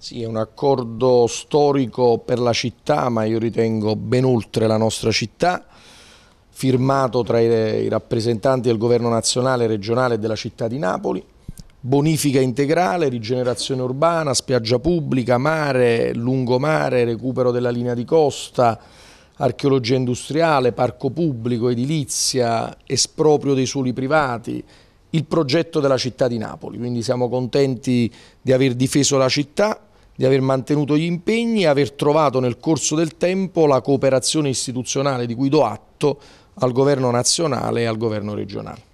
Sì, è un accordo storico per la città, ma io ritengo ben oltre la nostra città, firmato tra i rappresentanti del governo nazionale, regionale e della città di Napoli. Bonifica integrale, rigenerazione urbana, spiaggia pubblica, mare, lungomare, recupero della linea di costa, archeologia industriale, parco pubblico, edilizia, esproprio dei suoli privati, il progetto della città di Napoli. Quindi siamo contenti di aver difeso la città, di aver mantenuto gli impegni e aver trovato nel corso del tempo la cooperazione istituzionale di cui do atto al governo nazionale e al governo regionale.